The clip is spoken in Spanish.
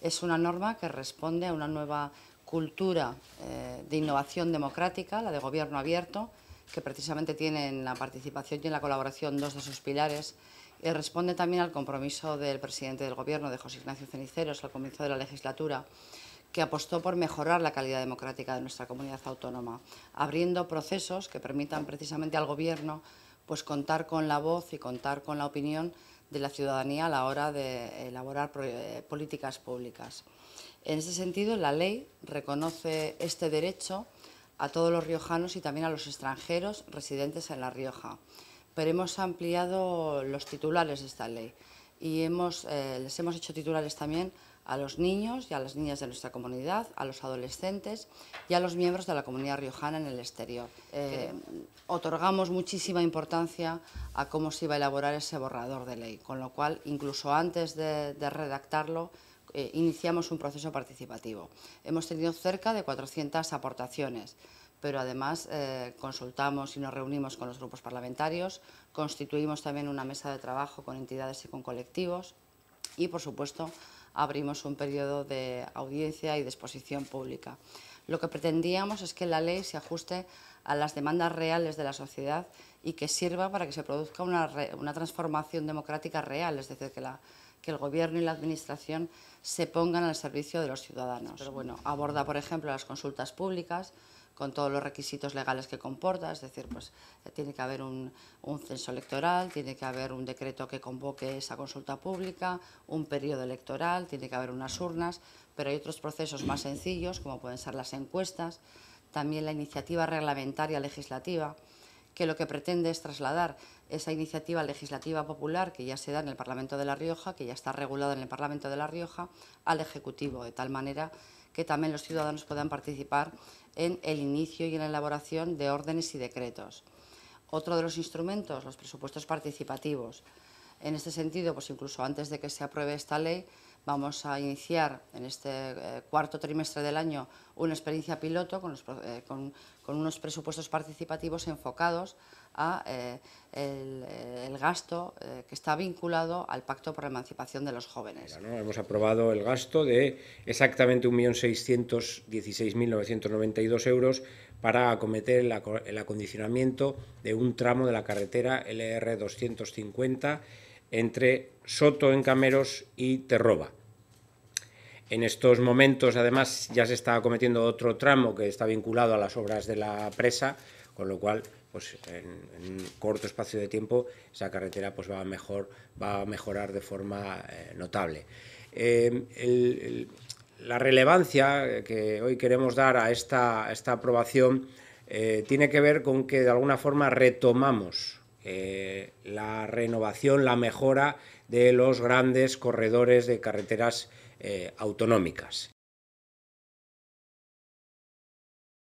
Es una norma que responde a una nueva cultura eh, de innovación democrática, la de gobierno abierto, que precisamente tiene en la participación y en la colaboración dos de sus pilares, y responde también al compromiso del presidente del Gobierno, de José Ignacio Ceniceros, al comienzo de la legislatura, que apostó por mejorar la calidad democrática de nuestra comunidad autónoma, abriendo procesos que permitan precisamente al Gobierno pues, contar con la voz y contar con la opinión de la ciudadanía a la hora de elaborar eh, políticas públicas. En ese sentido, la ley reconoce este derecho a todos los riojanos y también a los extranjeros residentes en La Rioja, pero hemos ampliado los titulares de esta ley y hemos, eh, les hemos hecho titulares también a los niños y a las niñas de nuestra comunidad, a los adolescentes y a los miembros de la comunidad riojana en el exterior. Eh, otorgamos muchísima importancia a cómo se iba a elaborar ese borrador de ley, con lo cual, incluso antes de, redactarlo, eh, iniciamos un proceso participativo. Hemos tenido cerca de 400 aportaciones, pero además eh, consultamos y nos reunimos con los grupos parlamentarios, constituimos también una mesa de trabajo con entidades y con colectivos y, por supuesto, abrimos un periodo de audiencia y de exposición pública. Lo que pretendíamos es que la ley se ajuste a las demandas reales de la sociedad y que sirva para que se produzca una, una transformación democrática real, es decir, que, la, que el Gobierno y la Administración se pongan al servicio de los ciudadanos. Pero bueno, aborda, por ejemplo, las consultas públicas, con todos los requisitos legales que comporta, es decir, pues eh, tiene que haber un, un, censo electoral, tiene que haber un decreto que convoque esa consulta pública, un periodo electoral, tiene que haber unas urnas, pero hay otros procesos más sencillos, como pueden ser las encuestas, también la iniciativa reglamentaria legislativa, que lo que pretende es trasladar esa iniciativa legislativa popular que ya se da en el Parlamento de La Rioja, que ya está regulada en el Parlamento de La Rioja, al Ejecutivo, de tal manera que también los ciudadanos puedan participar en el inicio y en la elaboración de órdenes y decretos. Otro de los instrumentos, los presupuestos participativos. En este sentido, pues incluso antes de que se apruebe esta ley, Vamos a iniciar en este eh, cuarto trimestre del año una experiencia piloto con, eh, unos presupuestos participativos enfocados a eh, el, gasto que está vinculado al Pacto por la Emancipación de los Jóvenes. Hemos aprobado el gasto de exactamente 1.616.992 euros para acometer el acondicionamiento de un tramo de la carretera LR 250 entre Soto en Cameros y Terroba. En estos momentos, además, ya se está cometiendo otro tramo que está vinculado a las obras de la presa, con lo cual, pues, en, un corto espacio de tiempo, esa carretera pues, va, a mejor, va a mejorar de forma eh, notable. Em, la relevancia que hoy queremos dar a esta, aprobación eh, tiene que ver con que, de alguna forma, retomamos eh, la renovación, la mejora de los grandes corredores de carreteras eh, autonómicas.